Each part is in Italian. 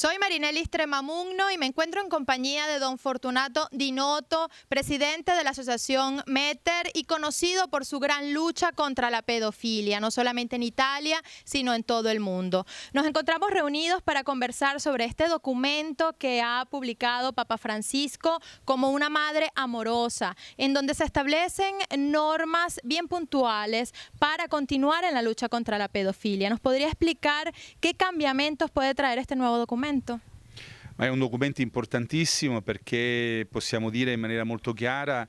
Soy Marinelli Tremamugno y me encuentro en compañía de don Fortunato Dinotto, presidente de la asociación Meter y conocido por su gran lucha contra la pedofilia, no solamente en Italia, sino en todo el mundo. Nos encontramos reunidos para conversar sobre este documento que ha publicado Papa Francisco como una madre amorosa, en donde se establecen normas bien puntuales para continuar en la lucha contra la pedofilia. ¿Nos podría explicar qué cambiamientos puede traer este nuevo documento? documento? Ma è un documento importantissimo perché possiamo dire in maniera molto chiara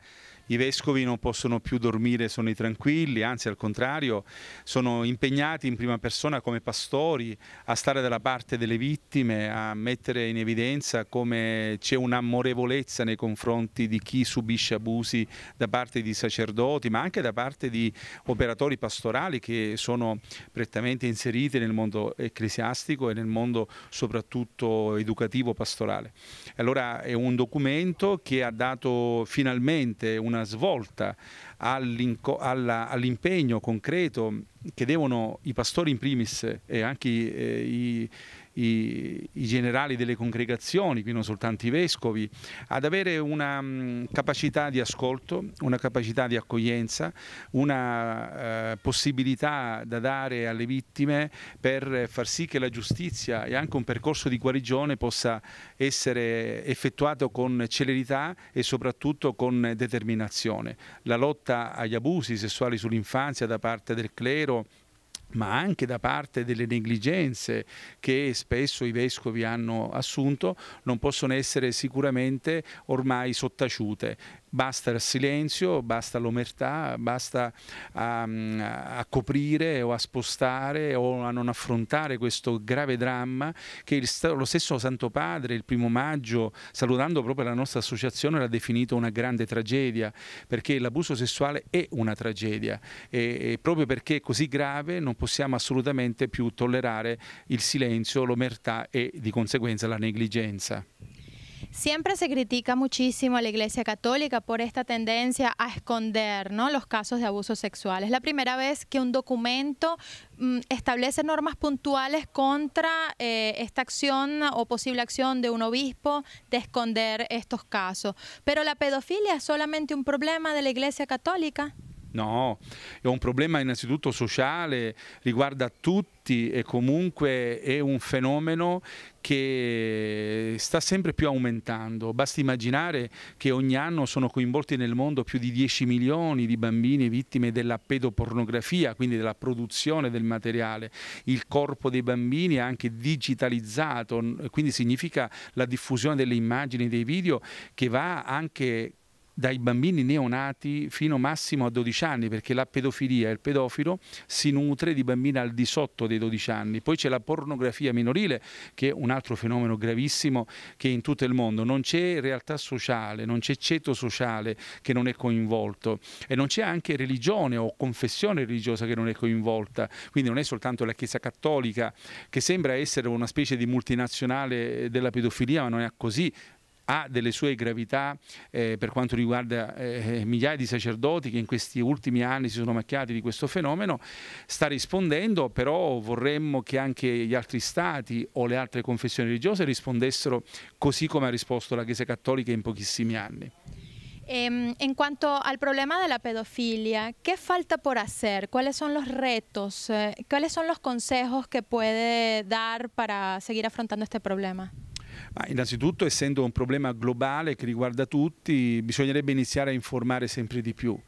i vescovi non possono più dormire sonni tranquilli, anzi al contrario sono impegnati in prima persona come pastori a stare dalla parte delle vittime, a mettere in evidenza come c'è un'amorevolezza nei confronti di chi subisce abusi da parte di sacerdoti, ma anche da parte di operatori pastorali che sono prettamente inseriti nel mondo ecclesiastico e nel mondo soprattutto educativo pastorale. Allora è un documento che ha dato finalmente una una svolta all'impegno concreto che devono i pastori in primis e anche eh, i i, i, generali delle congregazioni, qui non soltanto i vescovi, ad avere una um, capacità di ascolto, una capacità di accoglienza, una uh, possibilità da dare alle vittime per far sì che la giustizia e anche un percorso di guarigione possa essere effettuato con celerità e soprattutto con determinazione. La lotta agli abusi sessuali sull'infanzia da parte del clero ma anche da parte delle negligenze che spesso i vescovi hanno assunto, non possono essere sicuramente ormai sottaciute basta il silenzio, basta l'omertà, basta a, mm, a, coprire o a spostare o a non affrontare questo grave dramma che il, lo stesso Santo Padre il primo maggio, salutando proprio la nostra associazione, l'ha definito una grande tragedia, perché l'abuso sessuale è una tragedia e, e proprio perché è così grave non possiamo assolutamente più tollerare il silenzio, l'omertà e di conseguenza la negligenza. Siempre se critica muchísimo a la Iglesia Católica por esta tendencia a esconder ¿no? los casos de abuso sexual. Es la primera vez que un documento mm, establece normas puntuales contra eh, esta acción o posible acción de un obispo de esconder estos casos. Pero la pedofilia es solamente un problema de la Iglesia Católica. No, è un problema innanzitutto sociale, riguarda tutti e comunque è un fenomeno che sta sempre più aumentando. Basti immaginare che ogni anno sono coinvolti nel mondo più di 10 milioni di bambini vittime della pedopornografia, quindi della produzione del materiale. Il corpo dei bambini è anche digitalizzato, quindi significa la diffusione delle immagini, dei video che va anche dai bambini neonati fino massimo a 12 anni, perché la pedofilia e il pedofilo si nutre di bambini al di sotto dei 12 anni. Poi c'è la pornografia minorile, che è un altro fenomeno gravissimo che in tutto il mondo non c'è realtà sociale, non c'è ceto sociale che non è coinvolto e non c'è anche religione o confessione religiosa che non è coinvolta, quindi non è soltanto la Chiesa Cattolica che sembra essere una specie di multinazionale della pedofilia, ma non è così, ha delle sue gravità eh, per quanto riguarda eh, eh, migliaia di sacerdoti che in questi ultimi anni si sono macchiati di questo fenomeno, sta rispondendo, però vorremmo che anche gli altri stati o le altre confessioni religiose rispondessero così come ha risposto la Chiesa Cattolica in pochissimi anni. En ehm, cuanto al problema de la pedofilia, ¿qué falta por hacer? ¿Cuáles son los retos? ¿Cuáles son los consejos que puede dar para seguir afrontando este problema? Ma innanzitutto, essendo un problema globale che riguarda tutti, bisognerebbe iniziare a informare sempre di più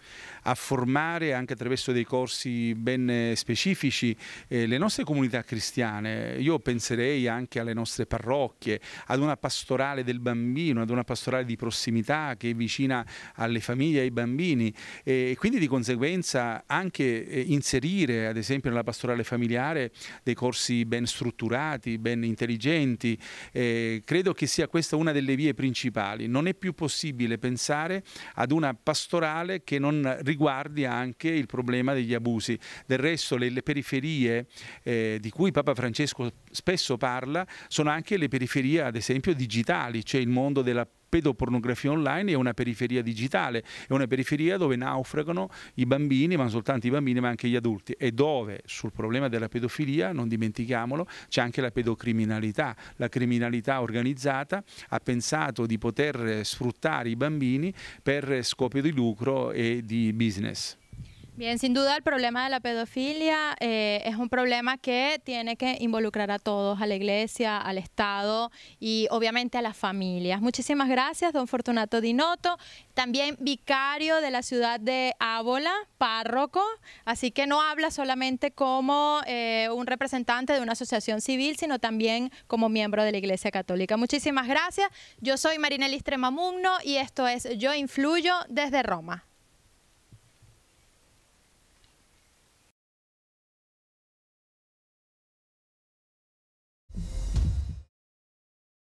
a formare anche attraverso dei corsi ben eh, specifici eh, le nostre comunità cristiane. Io penserei anche alle nostre parrocchie, ad una pastorale del bambino, ad una pastorale di prossimità che è vicina alle famiglie, ai bambini e quindi di conseguenza anche eh, inserire ad esempio nella pastorale familiare dei corsi ben strutturati, ben intelligenti. Eh, credo che sia questa una delle vie principali. Non è più possibile pensare ad una pastorale che non riguardi anche il problema degli abusi. Del resto le, le periferie eh, di cui Papa Francesco spesso parla sono anche le periferie ad esempio digitali, cioè il mondo della pedopornografia online è una periferia digitale, è una periferia dove naufragano i bambini, ma non soltanto i bambini, ma anche gli adulti e dove sul problema della pedofilia, non dimentichiamolo, c'è anche la pedocriminalità. La criminalità organizzata ha pensato di poter sfruttare i bambini per scopo di lucro e di business. Bien, sin duda el problema de la pedofilia eh, es un problema que tiene que involucrar a todos, a la iglesia, al Estado y obviamente a las familias. Muchísimas gracias, don Fortunato Dinoto, también vicario de la ciudad de Ábola, párroco, así que no habla solamente como eh, un representante de una asociación civil, sino también como miembro de la Iglesia Católica. Muchísimas gracias, yo soy Marina tremamumno y esto es Yo Influyo desde Roma.